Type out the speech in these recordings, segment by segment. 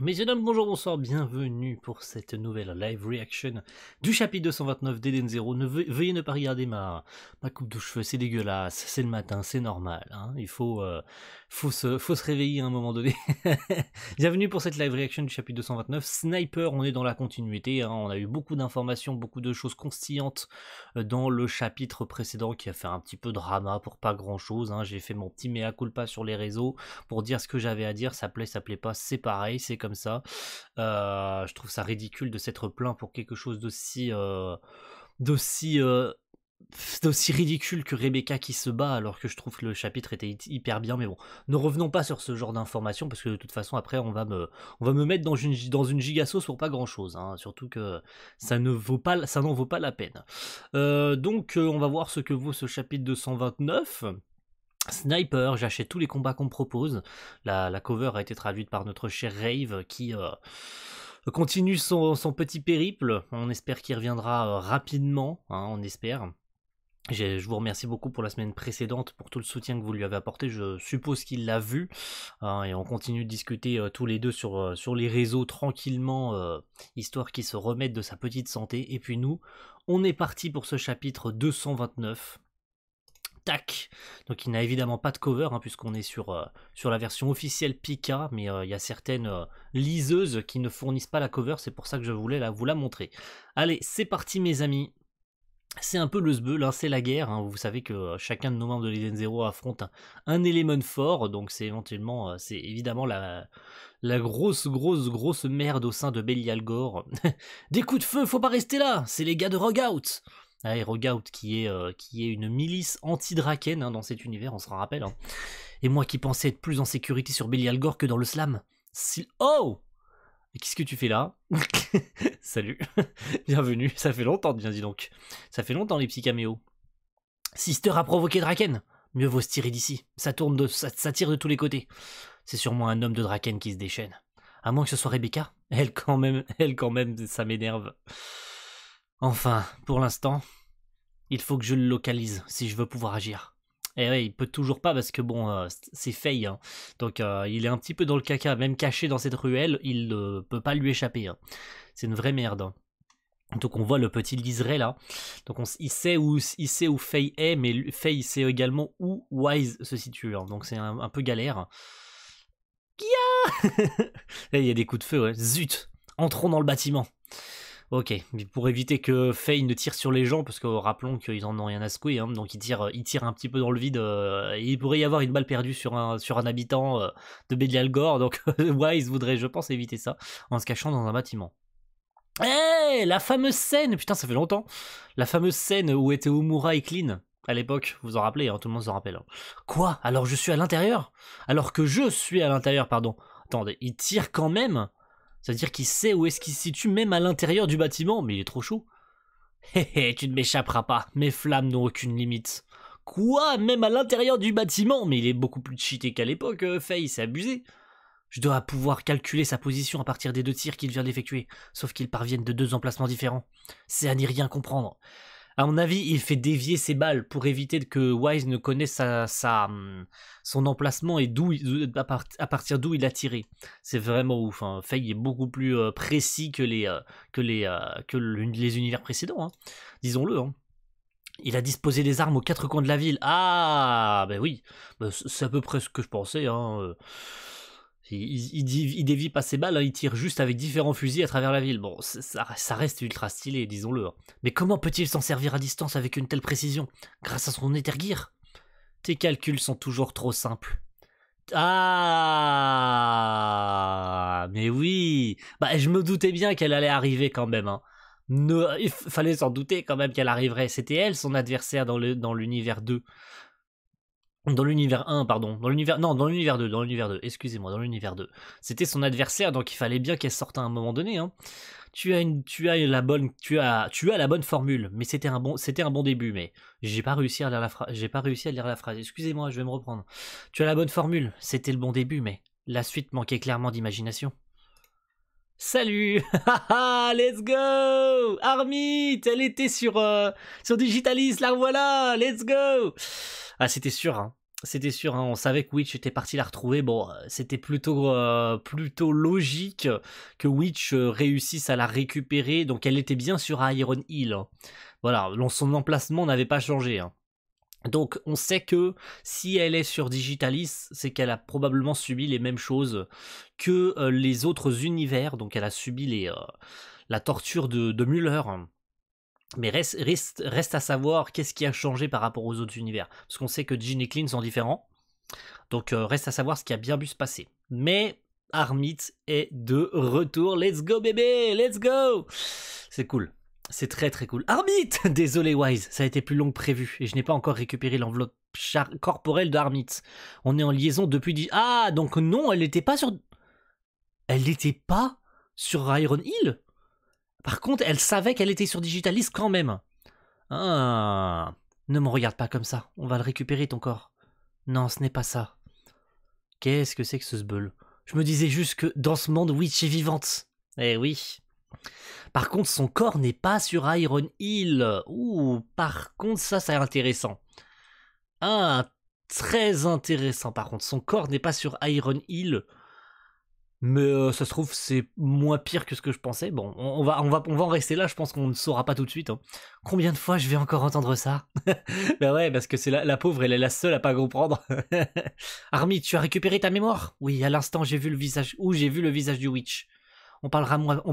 Mesdames, dames, bonjour, bonsoir, bienvenue pour cette nouvelle live reaction du chapitre 229 d'Eden Zero. Ne veuillez ne pas regarder ma, ma coupe de cheveux, c'est dégueulasse, c'est le matin, c'est normal. Hein. il euh, faut, se, faut se réveiller à un moment donné. bienvenue pour cette live reaction du chapitre 229. Sniper, on est dans la continuité, hein. on a eu beaucoup d'informations, beaucoup de choses constillantes euh, dans le chapitre précédent qui a fait un petit peu drama pour pas grand chose. Hein. J'ai fait mon petit mea culpa sur les réseaux pour dire ce que j'avais à dire, ça plaît, ça plaît pas, c'est pareil, c'est comme ça. Euh, je trouve ça ridicule de s'être plaint pour quelque chose d'aussi euh, d'aussi euh, d'aussi ridicule que Rebecca qui se bat alors que je trouve que le chapitre était hyper bien mais bon ne revenons pas sur ce genre d'informations parce que de toute façon après on va me on va me mettre dans une dans une gigasauce pour pas grand chose hein. surtout que ça ne vaut pas ça n'en vaut pas la peine donc on va voir ce que vaut ce chapitre 229 Sniper, j'achète tous les combats qu'on propose. La, cover a été traduite par notre cher Rave qui euh, continue son, petit périple. On espère qu'il reviendra euh, rapidement, hein, on espère. Je vous remercie beaucoup pour la semaine précédente, pour tout le soutien que vous lui avez apporté. Je suppose qu'il l'a vu. Hein, et on continue de discuter euh, tous les deux sur, sur les réseaux tranquillement, histoire qu'il se remette de sa petite santé. Et puis nous, on est parti pour ce chapitre 229. Tac Donc il n'a évidemment pas de cover, hein, puisqu'on est sur, euh, sur la version officielle Pika, mais euh, il y a certaines euh, liseuses qui ne fournissent pas la cover, c'est pour ça que je voulais vous la montrer. Allez, c'est parti mes amis c'est un peu le sbeul, hein, c'est la guerre. Hein. vous savez que chacun de nos membres de l'Eden Zero affronte un, élément fort, donc c'est éventuellement, c'est évidemment la, la grosse, grosse, grosse merde au sein de Belial Gore. Des coups de feu, faut pas rester là, c'est les gars de Out. Aerogout qui est, euh, qui est une milice anti-draken hein, dans cet univers, on se rappelle. Hein. Et moi qui pensais être plus en sécurité sur Belial Gore que dans le slam. Oh Qu'est-ce que tu fais là Salut, bienvenue, ça fait longtemps, bien dis donc. Ça fait longtemps les petits caméos. Sister a provoqué Draken Mieux vaut se tirer d'ici, ça tourne de, ça tire de tous les côtés. C'est sûrement un homme de Draken qui se déchaîne. À moins que ce soit Rebecca. Elle quand même, elle quand même, ça m'énerve. Enfin, pour l'instant, il faut que je le localise si je veux pouvoir agir. Et eh ouais, il peut toujours pas parce que bon, euh, c'est Faye. Hein. Donc euh, il est un petit peu dans le caca, même caché dans cette ruelle, il ne peut pas lui échapper. Hein. C'est une vraie merde. Hein. Donc on voit le petit liseré là. Donc il sait où il sait où Faye est, mais Faye sait également où Wise se situe. Donc c'est un, peu galère. Kia Là eh, il y a des coups de feu, ouais. Zut Entrons dans le bâtiment. Ok, mais pour éviter que Faye ne tire sur les gens, parce que rappelons qu'ils en ont rien à secouer, hein, donc ils tirent, ils un petit peu dans le vide, euh, il pourrait y avoir une balle perdue sur un, sur un habitant euh, de Bedialgor, donc Wise voudrait, je pense, éviter ça en se cachant dans un bâtiment. Eh, la fameuse scène, putain, ça fait longtemps, la fameuse scène où était Umura et Clean, à l'époque, vous vous en rappelez, hein, tout le monde se rappelle. Hein. Quoi Alors je suis à l'intérieur Alors que je suis à l'intérieur, pardon. Attendez, ils tire quand même c'est-à-dire qu'il sait où est-ce qu'il se situe même à l'intérieur du bâtiment, mais il est trop chaud. Hé tu ne m'échapperas pas, mes flammes n'ont aucune limite. Quoi Même à l'intérieur du bâtiment Mais il est beaucoup plus cheaté qu'à l'époque, euh, Faye, c'est abusé. Je dois pouvoir calculer sa position à partir des deux tirs qu'il vient d'effectuer, sauf qu'ils parviennent de deux emplacements différents. C'est à n'y rien comprendre à mon avis, il fait dévier ses balles pour éviter que Wise ne connaisse sa, hum, son emplacement et d'où euh, à, partir d'où il a tiré. C'est vraiment ouf. Hein. Faye est beaucoup plus euh, précis que les, euh, que les, que les univers précédents, hein. disons-le. Hein. Il a disposé des armes aux quatre coins de la ville. Ah, ben oui, ben, c'est à peu près ce que je pensais. Hein. Il, dévie pas ses balles, hein. il tire juste avec différents fusils à travers la ville. Bon, ça, reste ultra stylé, disons-le. Hein. Mais comment peut-il s'en servir à distance avec une telle précision Grâce à son éterguir Tes calculs sont toujours trop simples. Ah Mais oui Bah, je me doutais bien qu'elle allait arriver quand même. Hein. il fallait s'en douter quand même qu'elle arriverait. C'était elle son adversaire dans l'univers dans 2 dans l'univers 1, pardon, dans l'univers non, dans l'univers 2, dans l'univers 2, excusez-moi, dans l'univers 2. C'était son adversaire donc il fallait bien qu'elle sorte à un moment donné hein. Tu as une tu as la bonne tu as tu as la bonne formule, mais c'était un bon c'était un bon début mais j'ai pas réussi à lire la phrase, j'ai pas réussi à lire la phrase. Excusez-moi, je vais me reprendre. Tu as la bonne formule, c'était le bon début mais la suite manquait clairement d'imagination. Salut ah, Let's go Armit, elle était sur, euh, sur Digitalis, la voilà Let's go Ah, c'était sûr, hein. C'était sûr, hein. on savait que Witch était partie la retrouver. Bon, euh, c'était plutôt, euh, plutôt logique que Witch réussisse à la récupérer. Donc, elle était bien sur Iron Hill. Hein. Voilà, son emplacement n'avait pas changé. Hein. Donc on sait que si elle est sur Digitalis, c'est qu'elle a probablement subi les mêmes choses que euh, les autres univers. Donc elle a subi les, euh, la torture de, de Muller. Mais reste, reste, à savoir qu'est-ce qui a changé par rapport aux autres univers. Parce qu'on sait que Jean et Clean sont différents. Donc euh, reste à savoir ce qui a bien pu se passer. Mais Armit est de retour. Let's go bébé, let's go. C'est cool. C'est très très cool. Armit Désolé Wise, ça a été plus long que prévu et je n'ai pas encore récupéré l'enveloppe corporelle d'Armit. On est en liaison depuis... Ah, donc non, elle n'était pas sur... Elle n'était pas sur Iron Hill Par contre, elle savait qu'elle était sur Digitalis quand même. Ah, ne me regarde pas comme ça, on va le récupérer ton corps. Non, ce n'est pas ça. Qu'est-ce que c'est que ce sbeul Je me disais juste que dans ce monde, Witch est vivante. Eh oui. Par contre, son corps n'est pas sur Iron Hill. Ouh, par contre, ça, c'est intéressant. Ah, très intéressant, par contre. Son corps n'est pas sur Iron Hill. Mais euh, ça se trouve, c'est moins pire que ce que je pensais. Bon, on, va, on, va, on va en rester là, je pense qu'on ne saura pas tout de suite. Hein. Combien de fois je vais encore entendre ça Mais ben ouais, parce que c'est la, pauvre, elle est la seule à pas comprendre. Army, tu as récupéré ta mémoire Oui, à l'instant, j'ai vu le visage. Où j'ai vu le visage du Witch. On parlera on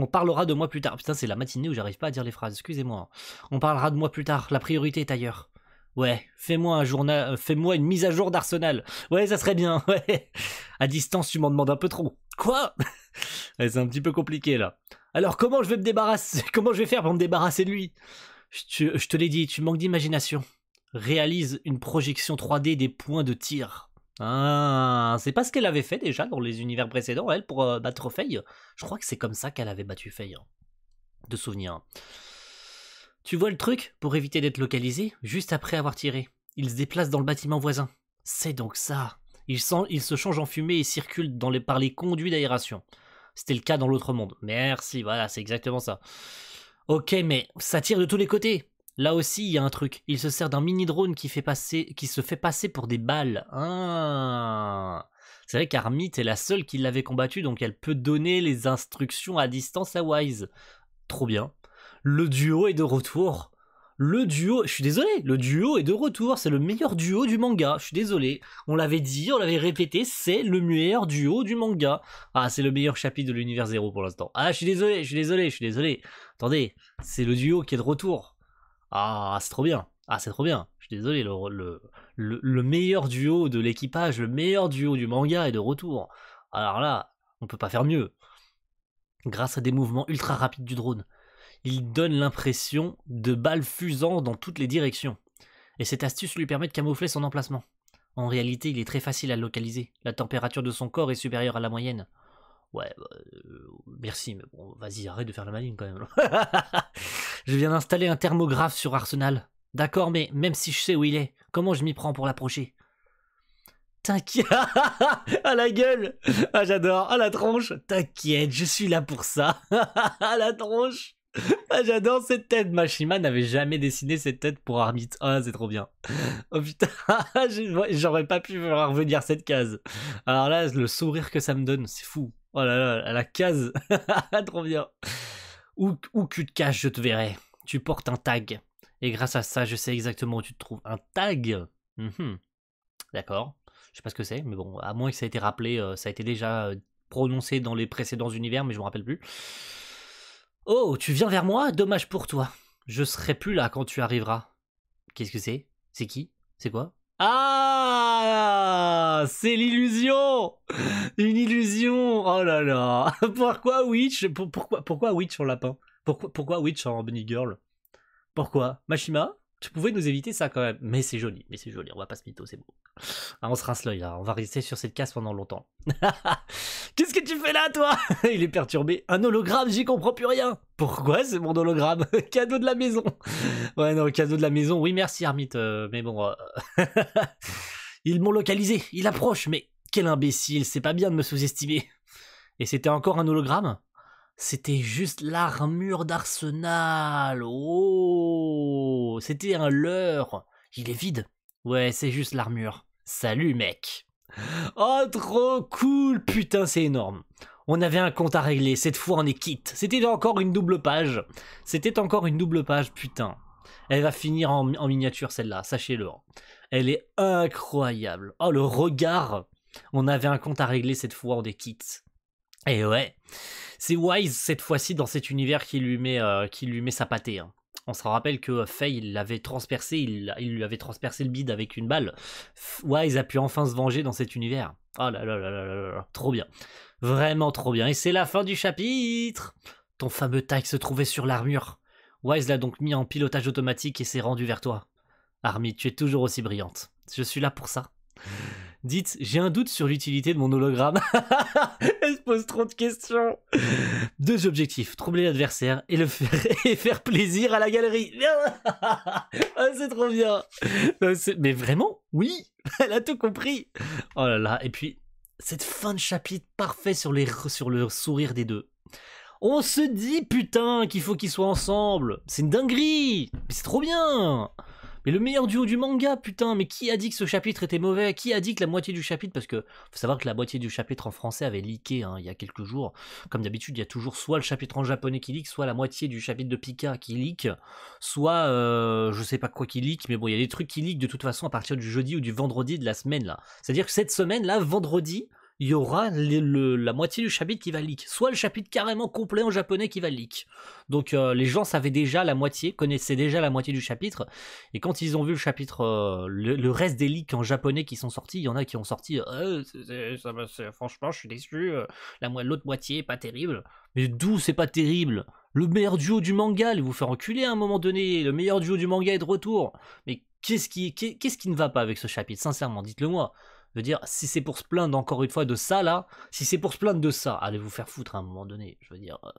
on parlera de moi plus tard. Putain, c'est la matinée où j'arrive pas à dire les phrases. Excusez-moi. Hein. On parlera de moi plus tard. La priorité est ailleurs. Ouais, fais-moi un journal, euh, fais-moi une mise à jour d'Arsenal. Ouais, ça serait bien. Ouais. À distance, tu m'en demandes un peu trop. Quoi C'est un petit peu compliqué là. Alors comment je vais me débarrasser Comment je vais faire pour me débarrasser de lui je je te l'ai dit, tu manques d'imagination. Réalise une projection 3D des points de tir. Ah, c'est pas ce qu'elle avait fait déjà dans les univers précédents, elle, pour euh, battre Faye. Je crois que c'est comme ça qu'elle avait battu Faye. Hein. De souvenir. Tu vois le truc Pour éviter d'être localisé, juste après avoir tiré. Il se déplace dans le bâtiment voisin. C'est donc ça. Il, sent, il se change en fumée et circule dans les, par les conduits d'aération. C'était le cas dans l'autre monde. Merci, voilà, c'est exactement ça. Ok, mais ça tire de tous les côtés. Là aussi, il y a un truc. Il se sert d'un mini-drone qui, fait passer, qui se fait passer pour des balles. Ah. C'est vrai qu'Armit est la seule qui l'avait combattu, donc elle peut donner les instructions à distance à Wise. Trop bien. Le duo est de retour. Le duo, je suis désolé, le duo est de retour. C'est le meilleur duo du manga. Je suis désolé. On l'avait dit, on l'avait répété, c'est le meilleur duo du manga. Ah, c'est le meilleur chapitre de l'univers zéro pour l'instant. Ah, je suis désolé, je suis désolé, je suis désolé. Attendez, c'est le duo qui est de retour. Ah, c'est trop bien. Ah, c'est trop bien. Je suis désolé, le, le, le, meilleur duo de l'équipage, le meilleur duo du manga est de retour. Alors là, on peut pas faire mieux. Grâce à des mouvements ultra rapides du drone, il donne l'impression de balles fusant dans toutes les directions. Et cette astuce lui permet de camoufler son emplacement. En réalité, il est très facile à localiser. La température de son corps est supérieure à la moyenne. Ouais, bah, euh, merci, mais bon, vas-y, arrête de faire la maligne quand même. Je viens d'installer un thermographe sur Arsenal. D'accord, mais même si je sais où il est, comment je m'y prends pour l'approcher T'inquiète. à la gueule. Ah, j'adore. À la tronche. T'inquiète, je suis là pour ça. à la tronche. Ah, j'adore cette tête. Mashima n'avait jamais dessiné cette tête pour Armit. Ah, c'est trop bien. Oh putain, j'aurais pas pu voir revenir cette case. Alors là, le sourire que ça me donne, c'est fou. Oh là là, la case. trop bien. Où, où tu te caches, je te verrai. Tu portes un tag. Et grâce à ça, je sais exactement où tu te trouves. Un tag mhm. D'accord. Je sais pas ce que c'est, mais bon, à moins que ça ait été rappelé, euh, ça a été déjà euh, prononcé dans les précédents univers, mais je me rappelle plus. Oh, tu viens vers moi Dommage pour toi. Je serai plus là quand tu arriveras. Qu'est-ce que c'est C'est qui C'est quoi Ah c'est l'illusion Une illusion Oh là là Pourquoi Witch pourquoi, pourquoi Witch en lapin pourquoi, pourquoi Witch en Bunny Girl Pourquoi Mashima tu pouvais nous éviter ça quand même. Mais c'est joli, mais c'est joli, on va pas se mytho, c'est beau. Ah, on se rince l'œil, on va rester sur cette casse pendant longtemps. Qu'est-ce que tu fais là, toi Il est perturbé. Un hologramme, j'y comprends plus rien. Pourquoi c'est mon hologramme Cadeau de la maison. Ouais, non, cadeau de la maison, oui, merci, Armite, euh, mais bon. Euh. Ils m'ont localisé, il approche, mais quel imbécile, c'est pas bien de me sous-estimer. Et c'était encore un hologramme C'était juste l'armure d'Arsenal. Oh C'était un leurre. Il est vide. Ouais, c'est juste l'armure. Salut mec. Oh trop cool, putain, c'est énorme. On avait un compte à régler, cette fois on est quitte. C'était encore une double page. C'était encore une double page, putain. Elle va finir en, en miniature celle-là, sachez-le. Elle est incroyable. Oh, le regard On avait un compte à régler cette fois, on des Et ouais, c'est Wise cette fois-ci dans cet univers qui lui met, euh, qui lui met sa pâtée. Hein. On se rappelle que Faye, l'avait transpercé, il, il, lui avait transpercé le bide avec une balle. Wise a pu enfin se venger dans cet univers. Oh là là là là là, là. trop bien. Vraiment trop bien. Et c'est la fin du chapitre Ton fameux tag se trouvait sur l'armure. Wise l'a donc mis en pilotage automatique et s'est rendu vers toi. Army, tu es toujours aussi brillante. Je suis là pour ça. Dites, j'ai un doute sur l'utilité de mon hologramme. Elle se pose trop de questions. Deux objectifs, troubler l'adversaire et, le faire, et faire plaisir à la galerie. Ah, c'est trop bien. mais vraiment, oui, elle a tout compris. Oh là là, et puis cette fin de chapitre parfait sur, les, sur le sourire des deux. On se dit putain qu'il faut qu'ils soient ensemble. C'est une dinguerie. Mais c'est trop bien. Et le meilleur duo du manga, putain, mais qui a dit que ce chapitre était mauvais Qui a dit que la moitié du chapitre, parce que faut savoir que la moitié du chapitre en français avait leaké hein, il y a quelques jours. Comme d'habitude, il y a toujours soit le chapitre en japonais qui leak, soit la moitié du chapitre de Pika qui leak, soit euh, je sais pas quoi qui leak, mais bon, il y a des trucs qui leak de toute façon à partir du jeudi ou du vendredi de la semaine là. C'est-à-dire que cette semaine là, vendredi, il y aura la moitié du chapitre qui va leak, soit le chapitre carrément complet en japonais qui va leak. Donc euh, les gens savaient déjà la moitié, connaissaient déjà la moitié du chapitre, et quand ils ont vu le chapitre, euh, le, reste des leaks en japonais qui sont sortis, il y en a qui ont sorti, euh, franchement je suis déçu, l'autre la, moitié pas terrible. Mais d'où c'est pas terrible Le meilleur duo du manga, il vous faire reculer à un moment donné, le meilleur duo du manga est de retour. Mais quest qui, qu'est-ce qui ne va pas avec ce chapitre Sincèrement, dites-le moi dire, si c'est pour se plaindre encore une fois de ça là, si c'est pour se plaindre de ça, allez vous faire foutre à un moment donné. Je veux dire, euh,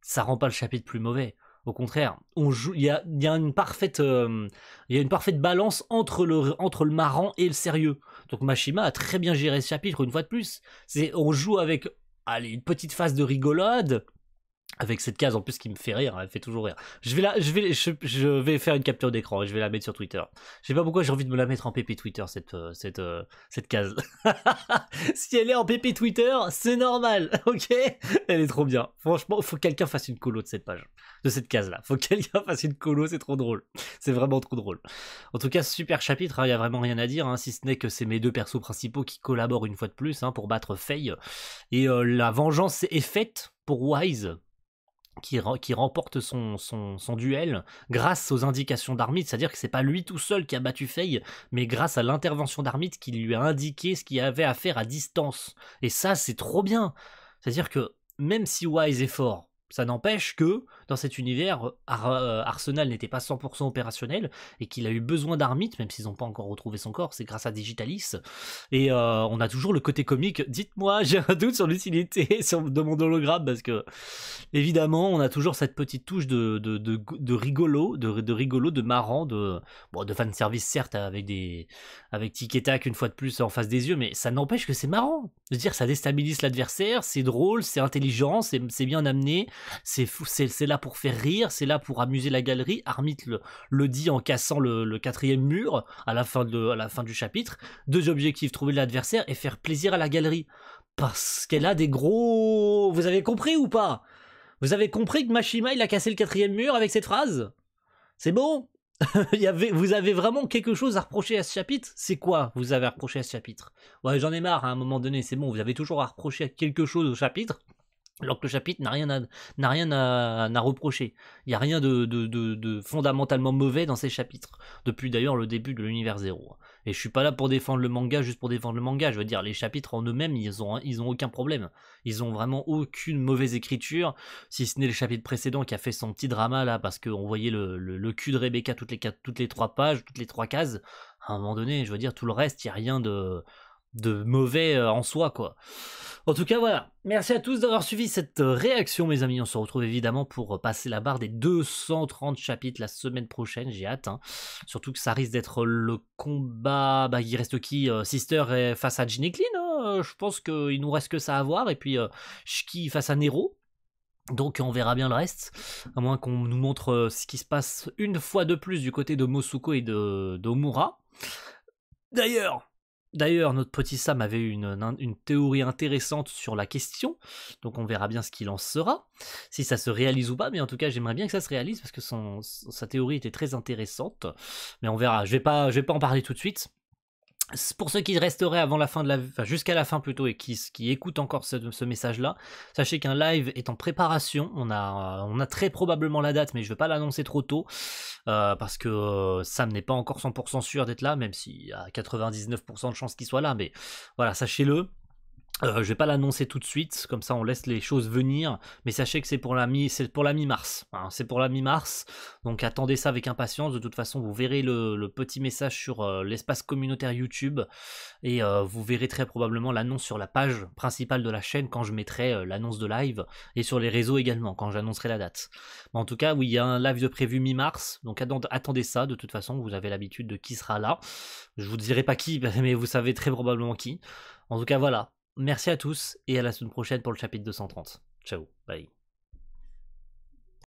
ça rend pas le chapitre plus mauvais. Au contraire, on joue. Il y a, y a, une parfaite, euh, il y a une parfaite balance entre le entre le marrant et le sérieux. Donc Machima a très bien géré ce chapitre une fois de plus. C'est on joue avec allez une petite phase de rigolade, avec cette case en plus qui me fait rire, hein, elle fait toujours rire. Je vais la, je vais, je, vais faire une capture d'écran et je vais la mettre sur Twitter. Je sais pas pourquoi j'ai envie de me la mettre en PP Twitter cette, euh, cette, euh, cette case. si elle est en PP Twitter, c'est normal, ok Elle est trop bien. Franchement, faut que quelqu'un fasse une colo de cette page, de cette case là. Faut que quelqu'un fasse une colo, c'est trop drôle. C'est vraiment trop drôle. En tout cas, super chapitre. Il hein, n'y y a vraiment rien à dire, hein, si ce n'est que c'est mes deux persos principaux qui collaborent une fois de plus pour battre Faye et euh, la vengeance est faite pour Wise qui, remporte son, duel grâce aux indications d'Armit c'est-à-dire que c'est pas lui tout seul qui a battu Faye, mais grâce à l'intervention d'Armit qui lui a indiqué ce qu'il avait à faire à distance. Et ça, c'est trop bien. C'est-à-dire que même si Wise est fort, ça n'empêche que dans cet univers, euh, Arsenal n'était pas 100% opérationnel et qu'il a eu besoin d'Armite, même s'ils n'ont pas encore retrouvé son corps, c'est grâce à Digitalis. Et euh, on a toujours le côté comique. Dites-moi, j'ai un doute sur l'utilité de mon hologramme parce que, évidemment, on a toujours cette petite touche de, rigolo, de, rigolo, de marrant, de, bon, de certes, avec des avec tic et une fois de plus en face des yeux, mais ça n'empêche que c'est marrant. Je veux dire, ça déstabilise l'adversaire, c'est drôle, c'est intelligent, c'est bien amené c'est c'est là pour faire rire, c'est là pour amuser la galerie. Armit le, dit en cassant le, quatrième mur à la fin la fin du chapitre. Deux objectifs trouver l'adversaire et faire plaisir à la galerie parce qu'elle a des gros. Vous avez compris ou pas Vous avez compris que Mashima il a cassé le quatrième mur avec cette phrase C'est bon il y avait, vous avez vraiment quelque chose à reprocher à ce chapitre C'est quoi vous avez reproché à ce chapitre Ouais, j'en ai marre hein, à un moment donné, c'est bon, vous avez toujours à reprocher quelque chose au chapitre alors le chapitre n'a rien à n'a rien à, reprocher. Il n'y a rien de, de, de, fondamentalement mauvais dans ces chapitres depuis d'ailleurs le début de l'univers zéro. Hein. Et je suis pas là pour défendre le manga juste pour défendre le manga. Je veux dire les chapitres en eux-mêmes ils ont ils ont aucun problème. Ils ont vraiment aucune mauvaise écriture si ce n'est le chapitre précédent qui a fait son petit drama là parce qu'on voyait le, le, cul de Rebecca toutes les toutes les trois pages toutes les trois cases. À un moment donné je veux dire tout le reste il n'y a rien de de mauvais euh, en soi, quoi. En tout cas, voilà. Merci à tous d'avoir suivi cette euh, réaction, mes amis. On se retrouve évidemment pour euh, passer la barre des 230 chapitres la semaine prochaine. J'ai hâte. Hein. Surtout que ça risque d'être le combat. Bah, il reste qui Sister face à Ginny Clean. Hein. Je pense qu'il nous reste que ça à voir. Et puis qui face à Nero. Donc on verra bien le reste, à moins qu'on nous montre ce qui se passe une fois de plus du côté de Mosuko et de, de D'ailleurs, D'ailleurs, notre petit Sam avait une, théorie intéressante sur la question, donc on verra bien ce qu'il en sera, si ça se réalise ou pas, mais en tout cas j'aimerais bien que ça se réalise parce que sa théorie était très intéressante, mais on verra, je ne vais pas en parler tout de suite, pour ceux qui resteraient avant la fin de la, jusqu'à la fin plutôt et qui, qui écoutent encore ce, message-là, sachez qu'un live est en préparation. On a, euh, on a très probablement la date, mais je ne veux pas l'annoncer trop tôt euh, parce que ça euh, Sam n'est pas encore 100% sûr d'être là, même s'il y a 99% de chances qu'il soit là. Mais voilà, sachez-le. Euh, je vais pas l'annoncer tout de suite, comme ça on laisse les choses venir, mais sachez que c'est pour la mi, c'est pour la mi-mars, hein, c'est pour la mi-mars, donc attendez ça avec impatience. De toute façon, vous verrez le, petit message sur euh, l'espace communautaire YouTube et euh, vous verrez très probablement l'annonce sur la page principale de la chaîne quand je mettrai l'annonce de live et sur les réseaux également quand j'annoncerai la date. Mais en tout cas, oui, il y a un live de prévu mi-mars, donc attendez ça. De toute façon, vous avez l'habitude de qui sera là. Je vous dirai pas qui, mais vous savez très probablement qui. En tout cas, voilà. Merci à tous et à la semaine prochaine pour le chapitre 230. Ciao, bye.